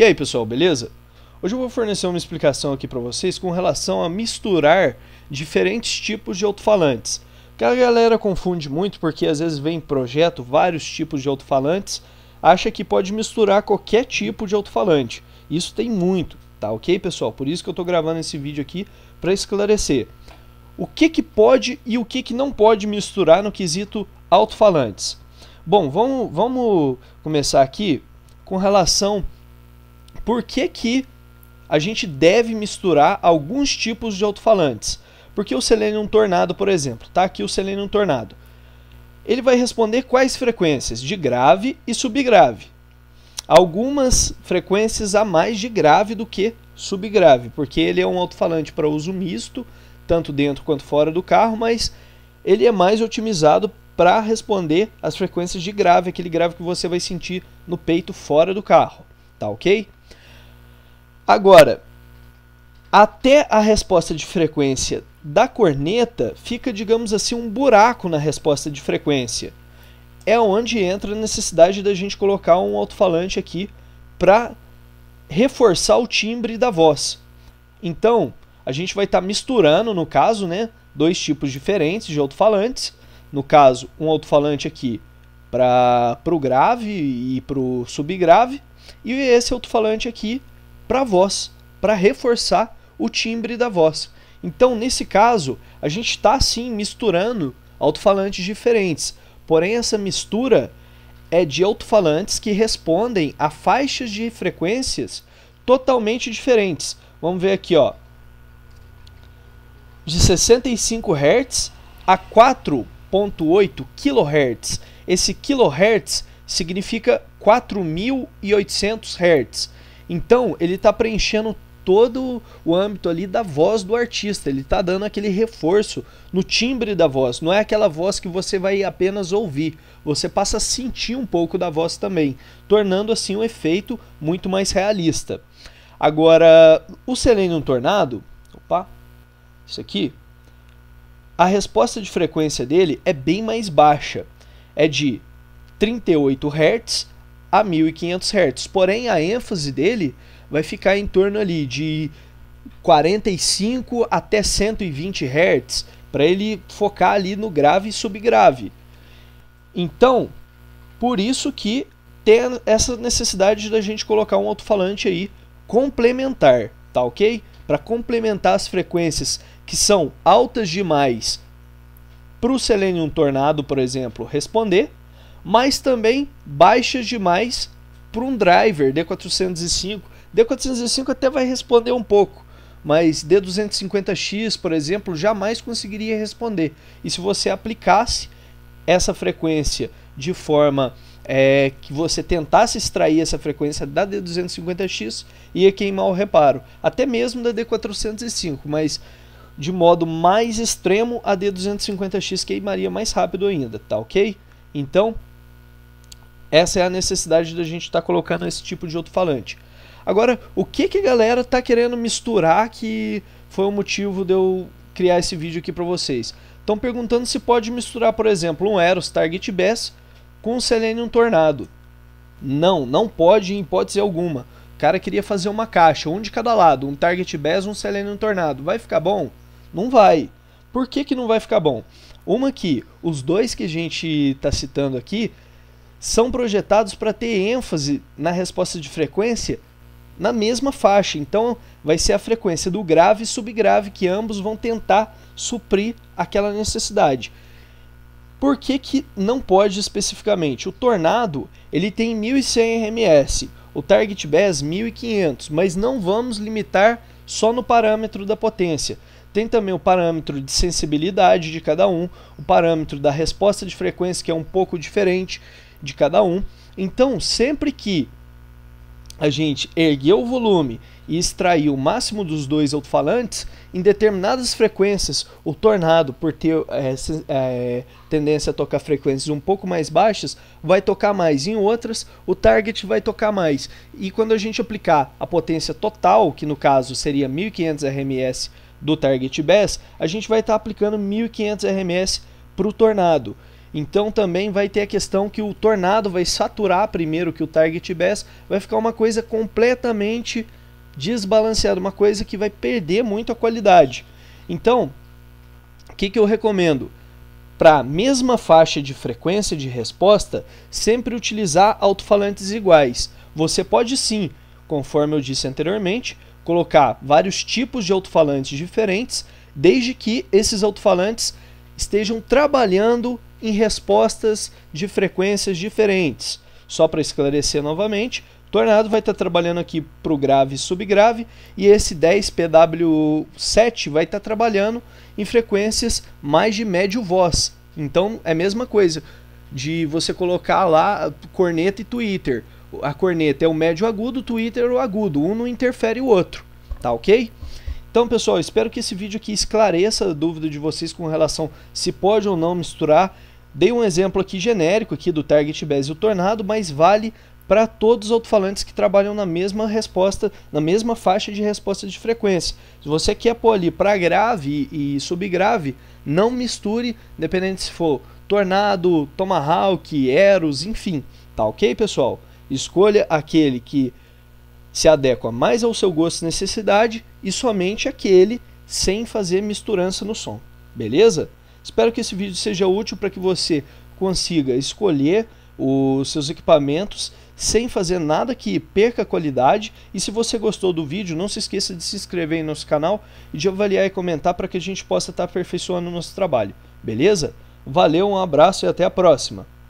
E aí pessoal, beleza? Hoje eu vou fornecer uma explicação aqui para vocês com relação a misturar diferentes tipos de alto-falantes. Que a galera confunde muito porque às vezes vem projeto vários tipos de alto-falantes, acha que pode misturar qualquer tipo de alto-falante. Isso tem muito, tá ok pessoal? Por isso que eu estou gravando esse vídeo aqui para esclarecer o que, que pode e o que, que não pode misturar no quesito alto-falantes. Bom, vamos, vamos começar aqui com relação por que, que a gente deve misturar alguns tipos de alto-falantes. Porque o Selenium Tornado, por exemplo, tá aqui o Selenium Tornado. Ele vai responder quais frequências? De grave e subgrave. Algumas frequências a mais de grave do que subgrave, porque ele é um alto-falante para uso misto, tanto dentro quanto fora do carro, mas ele é mais otimizado para responder as frequências de grave, aquele grave que você vai sentir no peito fora do carro, tá ok? Agora, até a resposta de frequência da corneta fica, digamos assim, um buraco na resposta de frequência. É onde entra a necessidade da gente colocar um alto-falante aqui para reforçar o timbre da voz. Então, a gente vai estar tá misturando, no caso, né, dois tipos diferentes de alto-falantes. No caso, um alto-falante aqui para o grave e para o subgrave, e esse alto-falante aqui para a voz, para reforçar o timbre da voz. Então, nesse caso, a gente está sim misturando alto-falantes diferentes, porém, essa mistura é de alto-falantes que respondem a faixas de frequências totalmente diferentes. Vamos ver aqui, ó. De 65 Hz a 4.8 kHz. Esse kHz significa 4800 Hz. Então, ele está preenchendo todo o âmbito ali da voz do artista, ele está dando aquele reforço no timbre da voz, não é aquela voz que você vai apenas ouvir, você passa a sentir um pouco da voz também, tornando assim o um efeito muito mais realista. Agora, o Selenium Tornado, opa, isso aqui, a resposta de frequência dele é bem mais baixa, é de 38 Hz a 1500 Hz. Porém, a ênfase dele vai ficar em torno ali de 45 até 120 Hz, para ele focar ali no grave e subgrave. Então, por isso que tem essa necessidade da gente colocar um alto-falante aí complementar, tá OK? Para complementar as frequências que são altas demais para o Selenium Tornado, por exemplo, responder mas também baixas demais para um driver D405. D405 até vai responder um pouco, mas D250X, por exemplo, jamais conseguiria responder. E se você aplicasse essa frequência de forma é, que você tentasse extrair essa frequência da D250X, ia queimar o reparo, até mesmo da D405, mas de modo mais extremo, a D250X queimaria mais rápido ainda, tá ok? Então, essa é a necessidade da gente estar tá colocando esse tipo de outro falante Agora, o que, que a galera tá querendo misturar que foi o motivo de eu criar esse vídeo aqui para vocês? Estão perguntando se pode misturar, por exemplo, um Eros Target Bass com um Selenium Tornado. Não, não pode em hipótese alguma. O cara queria fazer uma caixa, um de cada lado, um Target Bass, um Selenium Tornado. Vai ficar bom? Não vai. Por que, que não vai ficar bom? Uma que os dois que a gente está citando aqui são projetados para ter ênfase na resposta de frequência na mesma faixa. Então, vai ser a frequência do grave e subgrave que ambos vão tentar suprir aquela necessidade. Por que, que não pode especificamente? O Tornado ele tem 1.100 RMS, o Target Bass 1.500, mas não vamos limitar só no parâmetro da potência. Tem também o parâmetro de sensibilidade de cada um, o parâmetro da resposta de frequência que é um pouco diferente de cada um. Então, sempre que a gente ergueu o volume e extraiu o máximo dos dois alto-falantes, em determinadas frequências, o tornado, por ter é, é, tendência a tocar frequências um pouco mais baixas, vai tocar mais. Em outras, o target vai tocar mais. E quando a gente aplicar a potência total, que no caso seria 1500 RMS do target bass, a gente vai estar tá aplicando 1500 RMS para o tornado. Então também vai ter a questão que o Tornado vai saturar primeiro que o Target Bass, vai ficar uma coisa completamente desbalanceada, uma coisa que vai perder muito a qualidade. Então, o que, que eu recomendo? Para a mesma faixa de frequência de resposta, sempre utilizar alto-falantes iguais. Você pode sim, conforme eu disse anteriormente, colocar vários tipos de alto-falantes diferentes, desde que esses alto-falantes estejam trabalhando em respostas de frequências diferentes. Só para esclarecer novamente, Tornado vai estar tá trabalhando aqui para o grave e subgrave, e esse 10PW7 vai estar tá trabalhando em frequências mais de médio voz. Então é a mesma coisa de você colocar lá corneta e Twitter. A corneta é o médio agudo, o Twitter é o agudo. Um não interfere o outro, tá ok? Então, pessoal, espero que esse vídeo aqui esclareça a dúvida de vocês com relação se pode ou não misturar Dei um exemplo aqui genérico aqui do Target Bass e o Tornado, mas vale para todos os alto-falantes que trabalham na mesma resposta, na mesma faixa de resposta de frequência. Se você quer pôr ali para grave e subgrave, não misture, dependendo se for Tornado, Tomahawk, Eros, enfim, tá OK, pessoal? Escolha aquele que se adequa mais ao seu gosto e necessidade e somente aquele sem fazer misturança no som. Beleza? Espero que esse vídeo seja útil para que você consiga escolher os seus equipamentos sem fazer nada que perca a qualidade. E se você gostou do vídeo, não se esqueça de se inscrever em nosso canal e de avaliar e comentar para que a gente possa estar tá aperfeiçoando o nosso trabalho. Beleza? Valeu, um abraço e até a próxima!